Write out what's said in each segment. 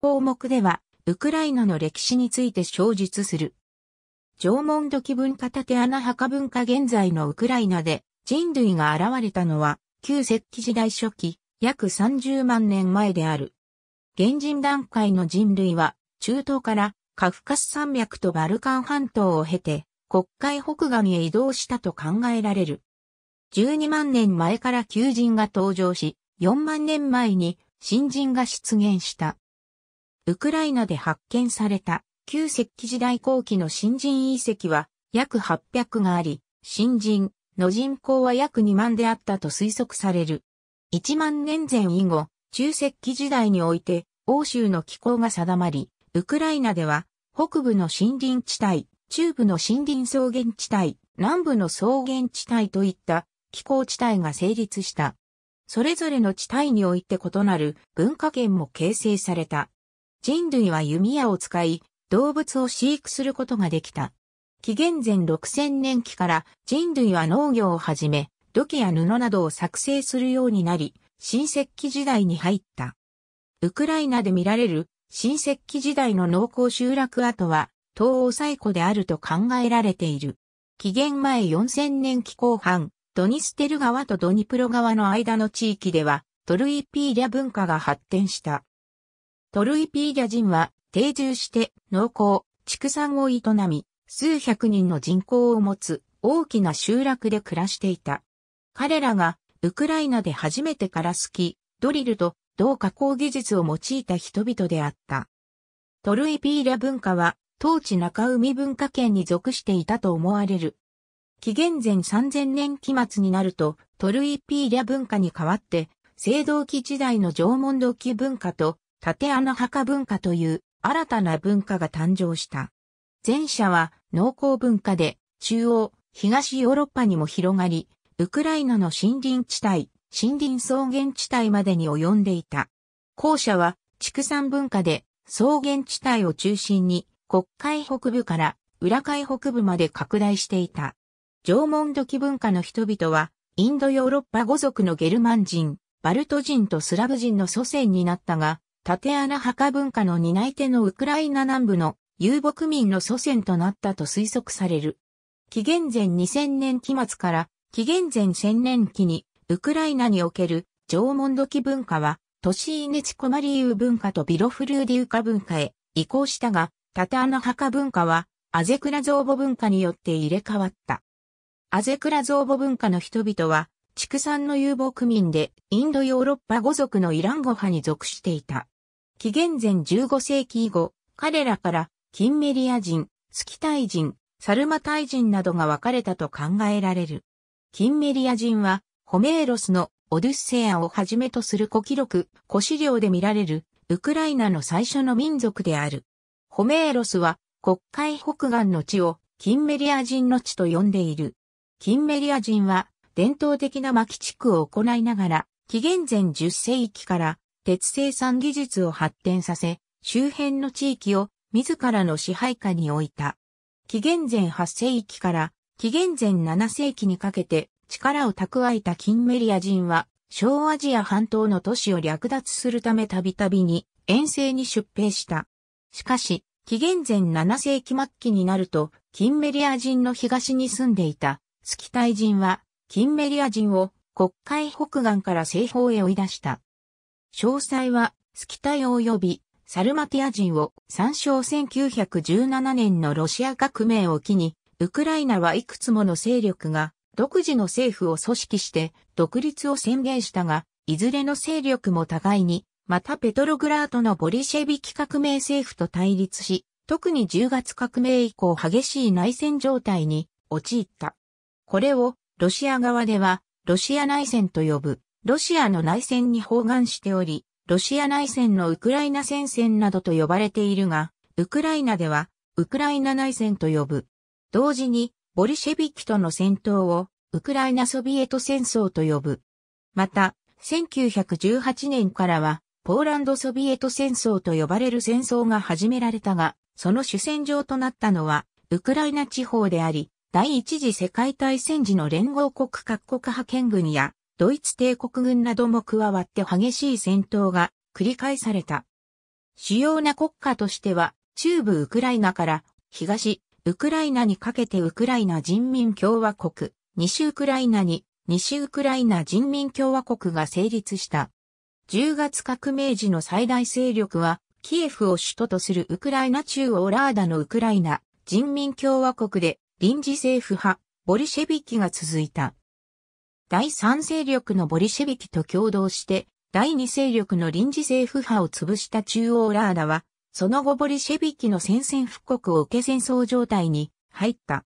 項目では、ウクライナの歴史について詳述する。縄文土器文化縦穴墓文化現在のウクライナで人類が現れたのは旧石器時代初期約30万年前である。現人段階の人類は中東からカフカス山脈とバルカン半島を経て国会北岸へ移動したと考えられる。12万年前から旧人が登場し、4万年前に新人が出現した。ウクライナで発見された旧石器時代後期の新人遺跡は約800があり、新人の人口は約2万であったと推測される。1万年前以後、中石器時代において欧州の気候が定まり、ウクライナでは北部の森林地帯、中部の森林草原地帯、南部の草原地帯といった気候地帯が成立した。それぞれの地帯において異なる文化圏も形成された。人類は弓矢を使い、動物を飼育することができた。紀元前6000年期から人類は農業をはじめ、土器や布などを作成するようになり、新石器時代に入った。ウクライナで見られる新石器時代の農耕集落跡は、東欧最古であると考えられている。紀元前4000年期後半、ドニステル川とドニプロ川の間の地域では、トルイピーリャ文化が発展した。トルイピーリャ人は定住して農耕、畜産を営み、数百人の人口を持つ大きな集落で暮らしていた。彼らがウクライナで初めてからスキ、ドリルと同加工技術を用いた人々であった。トルイピーリャ文化は当地中海文化圏に属していたと思われる。紀元前3000年期末になるとトルイピーリャ文化に代わって青銅器時代の縄文土器文化と縦穴墓文化という新たな文化が誕生した。前者は農耕文化で中央、東ヨーロッパにも広がり、ウクライナの森林地帯、森林草原地帯までに及んでいた。後者は畜産文化で草原地帯を中心に国会北部から裏海北部まで拡大していた。縄文土器文化の人々はインドヨーロッパ語族のゲルマン人、バルト人とスラブ人の祖先になったが、ア穴墓文化の担い手のウクライナ南部の遊牧民の祖先となったと推測される。紀元前2000年期末から紀元前1000年期にウクライナにおける縄文土器文化は都市イネチコマリーウ文化とビロフルーディウカ文化へ移行したが、タテアナ墓文化はアゼクラゾーボ文化によって入れ替わった。アゼクラゾーボ文化の人々は畜産の遊牧民でインドヨーロッパ語族のイラン語派に属していた。紀元前15世紀以後、彼らからキンメリア人、スキタイ人、サルマタイ人などが分かれたと考えられる。キンメリア人は、ホメーロスのオデュッセアをはじめとする古記録、古資料で見られる、ウクライナの最初の民族である。ホメーロスは、国会北岸の地を、キンメリア人の地と呼んでいる。キンメリア人は、伝統的な牧区を行いながら、紀元前10世紀から鉄生産技術を発展させ、周辺の地域を自らの支配下に置いた。紀元前8世紀から紀元前7世紀にかけて力を蓄えたキンメリア人は小アジア半島の都市を略奪するためたびたびに遠征に出兵した。しかし、紀元前7世紀末期になると、キンメリア人の東に住んでいたスキタイ人は、キンメリア人を国会北岸から西方へ追い出した。詳細は、スキタイ及び、サルマティア人を参照1917年のロシア革命を機に、ウクライナはいくつもの勢力が独自の政府を組織して独立を宣言したが、いずれの勢力も互いに、またペトログラートのボリシェビキ革命政府と対立し、特に10月革命以降激しい内戦状態に陥った。これをロシア側ではロシア内戦と呼ぶ。ロシアの内戦に包含しており、ロシア内戦のウクライナ戦線などと呼ばれているが、ウクライナでは、ウクライナ内戦と呼ぶ。同時に、ボリシェビキとの戦闘を、ウクライナソビエト戦争と呼ぶ。また、1918年からは、ポーランドソビエト戦争と呼ばれる戦争が始められたが、その主戦場となったのは、ウクライナ地方であり、第一次世界大戦時の連合国各国派遣軍や、ドイツ帝国軍なども加わって激しい戦闘が繰り返された。主要な国家としては、中部ウクライナから東ウクライナにかけてウクライナ人民共和国、西ウクライナに西ウクライナ人民共和国が成立した。10月革命時の最大勢力は、キエフを首都とするウクライナ中央ラーダのウクライナ人民共和国で臨時政府派ボリシェビキが続いた。第三勢力のボリシェビキと共同して、第二勢力の臨時政府派を潰した中央ラーダは、その後ボリシェビキの戦線復刻を受け戦争状態に入った。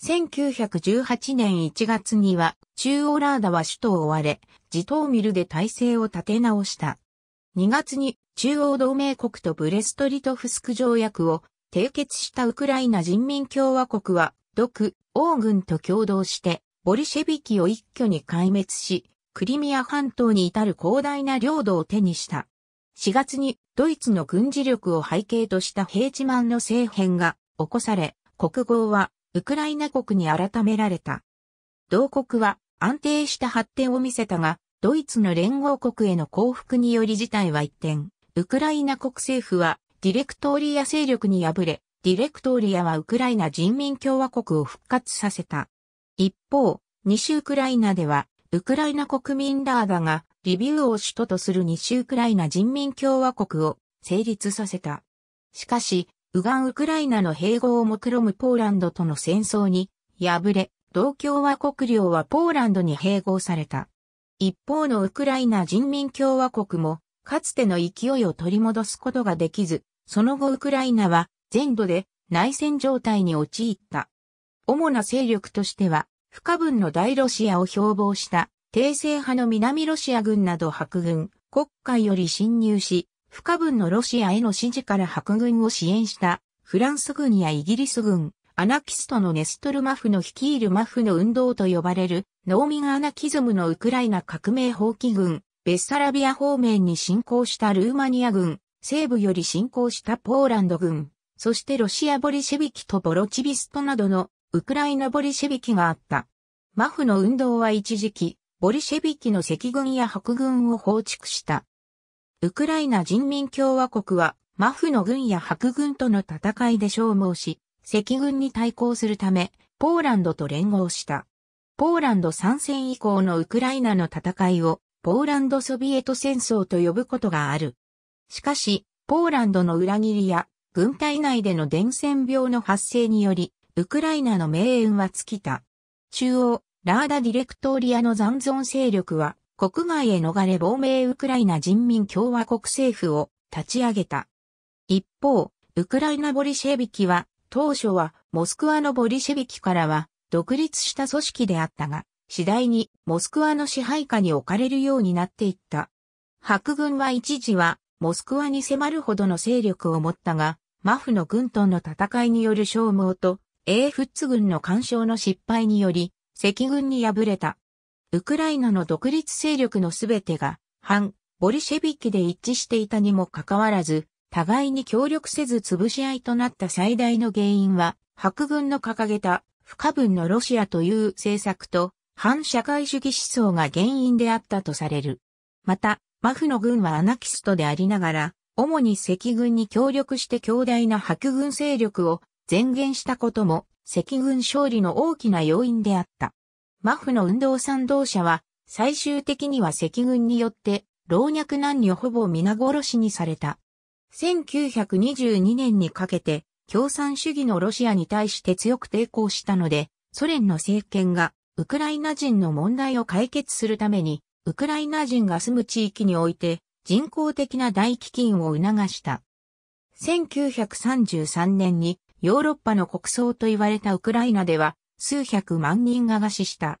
1918年1月には、中央ラーダは首都を追われ、自ーミルで体制を立て直した。2月に中央同盟国とブレストリトフスク条約を締結したウクライナ人民共和国は、独、王軍と共同して、ボルシェビキを一挙に壊滅し、クリミア半島に至る広大な領土を手にした。4月にドイツの軍事力を背景としたヘ地チマンの政変が起こされ、国号はウクライナ国に改められた。同国は安定した発展を見せたが、ドイツの連合国への降伏により事態は一転、ウクライナ国政府はディレクトーリア勢力に敗れ、ディレクトーリアはウクライナ人民共和国を復活させた。一方、西ウクライナでは、ウクライナ国民ラーダが、リビウを首都とする西ウクライナ人民共和国を成立させた。しかし、ウガンウクライナの併合を目論むポーランドとの戦争に敗れ、同共和国領はポーランドに併合された。一方のウクライナ人民共和国も、かつての勢いを取り戻すことができず、その後ウクライナは全土で内戦状態に陥った。主な勢力としては、不可分の大ロシアを標榜した、帝政派の南ロシア軍など白軍、国会より侵入し、不可分のロシアへの支持から白軍を支援した、フランス軍やイギリス軍、アナキストのネストル・マフの率いるマフの運動と呼ばれる、農民アナキズムのウクライナ革命放棄軍、ベッサラビア方面に侵攻したルーマニア軍、西部より侵攻したポーランド軍、そしてロシアボリシェビキとボロチビストなどのウクライナボリシェビキがあった。マフの運動は一時期、ボリシェビキの赤軍や白軍を放逐した。ウクライナ人民共和国は、マフの軍や白軍との戦いで消耗し、赤軍に対抗するため、ポーランドと連合した。ポーランド参戦以降のウクライナの戦いを、ポーランドソビエト戦争と呼ぶことがある。しかし、ポーランドの裏切りや、軍隊内での伝染病の発生により、ウクライナの命運は尽きた。中央、ラーダディレクトリアの残存勢力は、国外へ逃れ亡命ウクライナ人民共和国政府を立ち上げた。一方、ウクライナボリシェビキは、当初はモスクワのボリシェビキからは独立した組織であったが、次第にモスクワの支配下に置かれるようになっていった。白軍は一時はモスクワに迫るほどの勢力を持ったが、マフの軍との戦いによる消耗と英仏軍の干渉の失敗により、赤軍に敗れた。ウクライナの独立勢力のすべてが、反、ボリシェビキで一致していたにもかかわらず、互いに協力せず潰し合いとなった最大の原因は、白軍の掲げた不可分のロシアという政策と反社会主義思想が原因であったとされる。また、マフの軍はアナキストでありながら、主に赤軍に協力して強大な白軍勢力を前言したことも、赤軍勝利の大きな要因であった。マフの運動賛同者は、最終的には赤軍によって、老若男女ほぼ皆殺しにされた。1922年にかけて、共産主義のロシアに対して強く抵抗したので、ソ連の政権が、ウクライナ人の問題を解決するために、ウクライナ人が住む地域において、人工的な大飢饉を促した。1933年にヨーロッパの国葬と言われたウクライナでは数百万人が餓死した。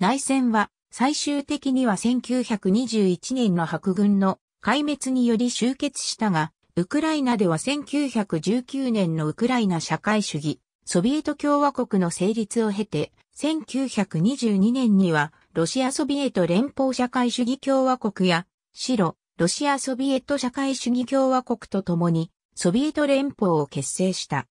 内戦は最終的には1921年の白軍の壊滅により終結したが、ウクライナでは1919年のウクライナ社会主義、ソビエト共和国の成立を経て、1922年にはロシアソビエト連邦社会主義共和国や、白、ロシアソビエト社会主義共和国と共に、ソビエト連邦を結成した。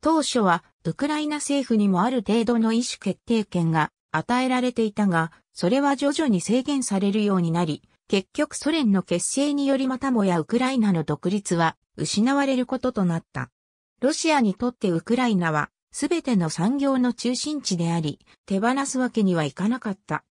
当初はウクライナ政府にもある程度の意思決定権が与えられていたが、それは徐々に制限されるようになり、結局ソ連の結成によりまたもやウクライナの独立は失われることとなった。ロシアにとってウクライナはすべての産業の中心地であり、手放すわけにはいかなかった。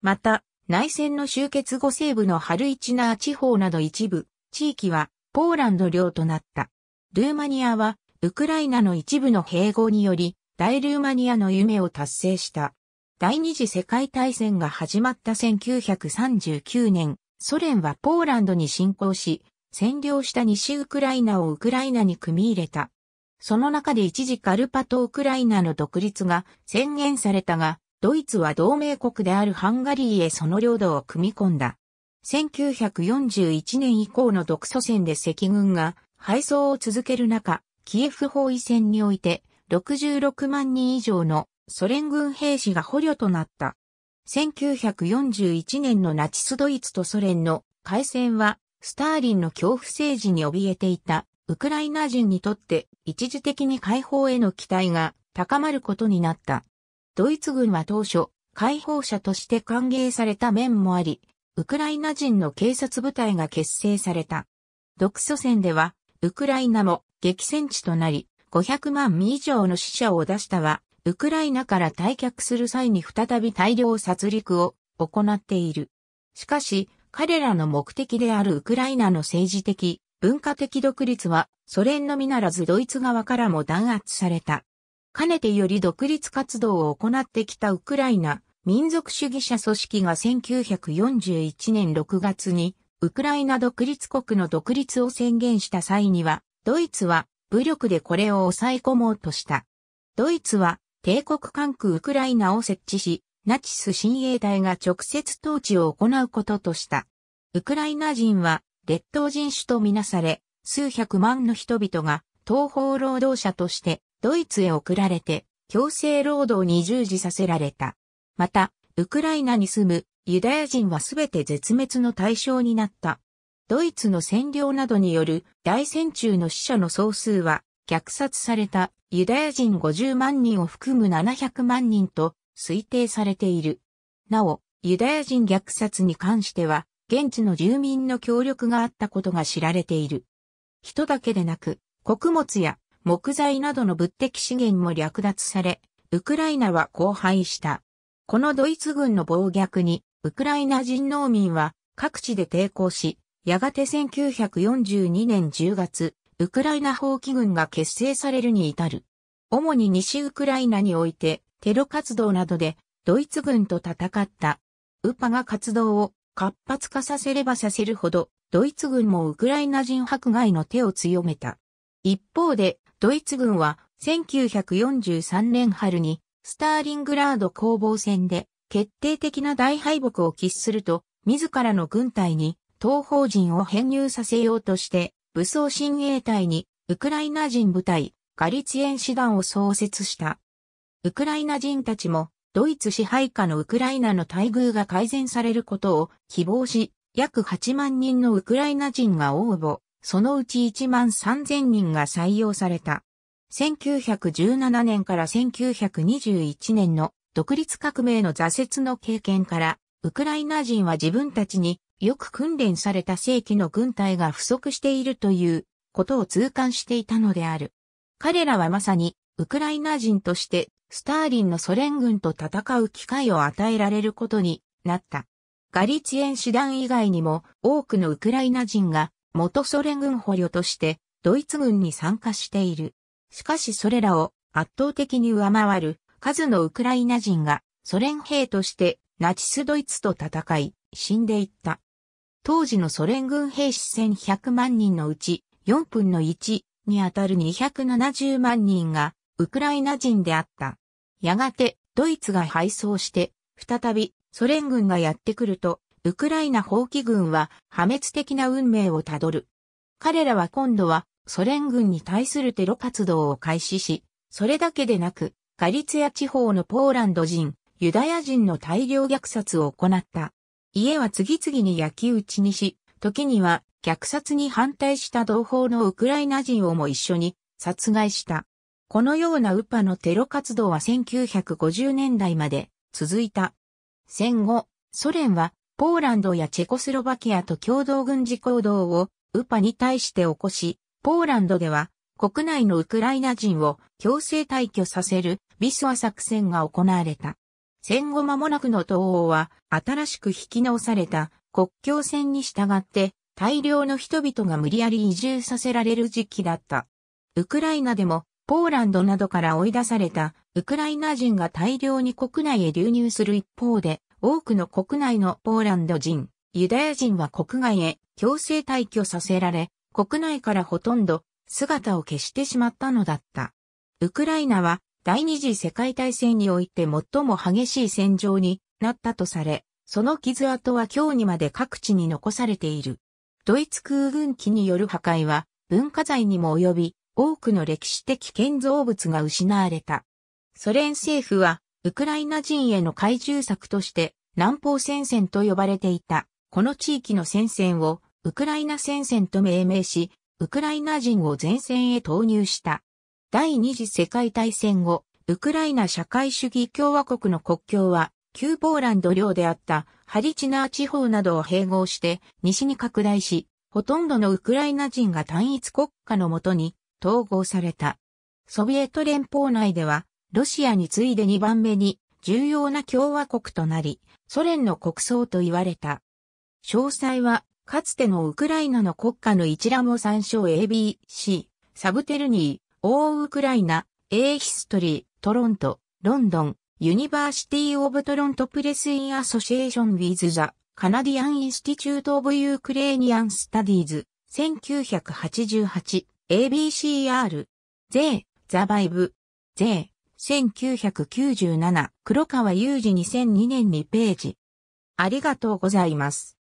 また、内戦の終結後西部のハルイチナー地方など一部、地域はポーランド領となった。ルーマニアはウクライナの一部の併合により、大ルーマニアの夢を達成した。第二次世界大戦が始まった1939年、ソ連はポーランドに侵攻し、占領した西ウクライナをウクライナに組み入れた。その中で一時カルパト・ウクライナの独立が宣言されたが、ドイツは同盟国であるハンガリーへその領土を組み込んだ。1941年以降の独ソ戦で赤軍が敗走を続ける中、キエフ包囲戦において66万人以上のソ連軍兵士が捕虜となった。1941年のナチスドイツとソ連の開戦は、スターリンの恐怖政治に怯えていたウクライナ人にとって一時的に解放への期待が高まることになった。ドイツ軍は当初、解放者として歓迎された面もあり、ウクライナ人の警察部隊が結成された。独ソ戦では、ウクライナも激戦地となり、500万人以上の死者を出したは、ウクライナから退却する際に再び大量殺戮を行っている。しかし、彼らの目的であるウクライナの政治的、文化的独立は、ソ連のみならずドイツ側からも弾圧された。かねてより独立活動を行ってきたウクライナ民族主義者組織が1941年6月にウクライナ独立国の独立を宣言した際にはドイツは武力でこれを抑え込もうとした。ドイツは帝国管区ウクライナを設置し、ナチス親衛隊が直接統治を行うこととした。ウクライナ人は列島人種とみなされ、数百万の人々が東方労働者としてドイツへ送られて強制労働に従事させられた。また、ウクライナに住むユダヤ人はすべて絶滅の対象になった。ドイツの占領などによる大戦中の死者の総数は、虐殺されたユダヤ人50万人を含む700万人と推定されている。なお、ユダヤ人虐殺に関しては、現地の住民の協力があったことが知られている。人だけでなく、穀物や木材などの物的資源も略奪され、ウクライナは荒廃した。このドイツ軍の暴虐に、ウクライナ人農民は各地で抵抗し、やがて1942年10月、ウクライナ放棄軍が結成されるに至る。主に西ウクライナにおいて、テロ活動などで、ドイツ軍と戦った。ウパが活動を活発化させればさせるほど、ドイツ軍もウクライナ人迫害の手を強めた。一方で、ドイツ軍は1943年春にスターリングラード攻防戦で決定的な大敗北を喫すると、自らの軍隊に東方人を編入させようとして、武装親衛隊にウクライナ人部隊、ガリツエン師団を創設した。ウクライナ人たちも、ドイツ支配下のウクライナの待遇が改善されることを希望し、約8万人のウクライナ人が応募、そのうち1万3000人が採用された。1917年から1921年の独立革命の挫折の経験から、ウクライナ人は自分たちによく訓練された正規の軍隊が不足しているということを痛感していたのである。彼らはまさにウクライナ人としてスターリンのソ連軍と戦う機会を与えられることになった。ガリチエン師団以外にも多くのウクライナ人が元ソ連軍捕虜としてドイツ軍に参加している。しかしそれらを圧倒的に上回る数のウクライナ人がソ連兵としてナチスドイツと戦い、死んでいった。当時のソ連軍兵士1100万人のうち4分の1にあたる270万人がウクライナ人であった。やがてドイツが敗走して再びソ連軍がやってくるとウクライナ放棄軍は破滅的な運命をたどる。彼らは今度はソ連軍に対するテロ活動を開始し、それだけでなく、ガリツヤ地方のポーランド人、ユダヤ人の大量虐殺を行った。家は次々に焼き打ちにし、時には虐殺に反対した同胞のウクライナ人をも一緒に殺害した。このようなウパのテロ活動は1950年代まで続いた。戦後、ソ連はポーランドやチェコスロバキアと共同軍事行動をウパに対して起こし、ポーランドでは国内のウクライナ人を強制退去させるビスワ作戦が行われた。戦後間もなくの東欧は新しく引き直された国境線に従って大量の人々が無理やり移住させられる時期だった。ウクライナでもポーランドなどから追い出されたウクライナ人が大量に国内へ流入する一方で多くの国内のポーランド人、ユダヤ人は国外へ強制退去させられ国内からほとんど姿を消してしまったのだった。ウクライナは第二次世界大戦において最も激しい戦場になったとされ、その傷跡は今日にまで各地に残されている。ドイツ空軍機による破壊は文化財にも及び多くの歴史的建造物が失われた。ソ連政府はウクライナ人への懐柔策として南方戦線と呼ばれていたこの地域の戦線をウクライナ戦線と命名し、ウクライナ人を前線へ投入した。第二次世界大戦後、ウクライナ社会主義共和国の国境は、旧ポーランド領であったハリチナー地方などを併合して西に拡大し、ほとんどのウクライナ人が単一国家のもとに統合された。ソビエト連邦内では、ロシアに次いで2番目に重要な共和国となり、ソ連の国葬と言われた。詳細は、かつてのウクライナの国家の一覧を参照 ABC、サブテルニオーウクライナ、A ヒストリー、トロント、ロンドン、ユニバーシティ・オブ・トロント・プレス・イン・アソシエーション・ウィズ・ザ・カナディアン・インスティチュート・オブ・ユークレーニアン・スタディーズ、1988、ABCR、ゼー、ザ・バイブ、ゼー、1997、黒川祐二2002年にページ。ありがとうございます。